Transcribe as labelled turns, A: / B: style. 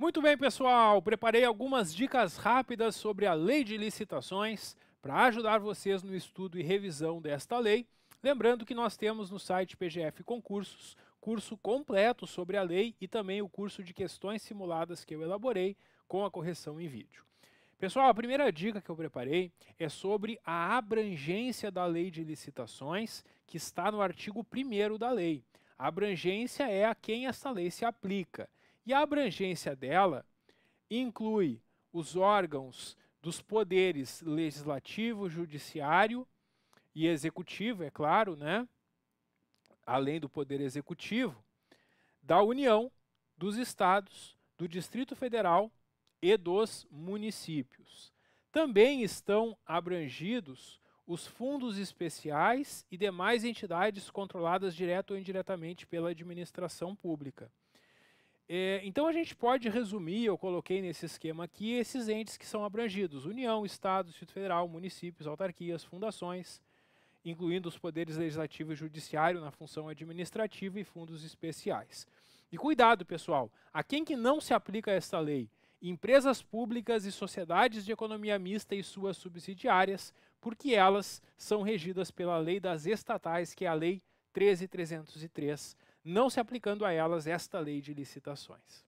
A: Muito bem, pessoal, preparei algumas dicas rápidas sobre a lei de licitações para ajudar vocês no estudo e revisão desta lei. Lembrando que nós temos no site PGF Concursos curso completo sobre a lei e também o curso de questões simuladas que eu elaborei com a correção em vídeo. Pessoal, a primeira dica que eu preparei é sobre a abrangência da lei de licitações, que está no artigo 1 da lei. A abrangência é a quem esta lei se aplica. E a abrangência dela inclui os órgãos dos poderes legislativo, judiciário e executivo, é claro, né? Além do poder executivo, da União, dos estados, do Distrito Federal e dos municípios. Também estão abrangidos os fundos especiais e demais entidades controladas direto ou indiretamente pela administração pública. É, então a gente pode resumir, eu coloquei nesse esquema aqui, esses entes que são abrangidos: União, Estado, Distrito Federal, municípios, autarquias, fundações, incluindo os poderes legislativo e judiciário na função administrativa e fundos especiais. E cuidado, pessoal, a quem que não se aplica esta lei? Empresas públicas e sociedades de economia mista e suas subsidiárias, porque elas são regidas pela lei das estatais, que é a Lei 13303, não se aplicando a elas esta lei de licitações.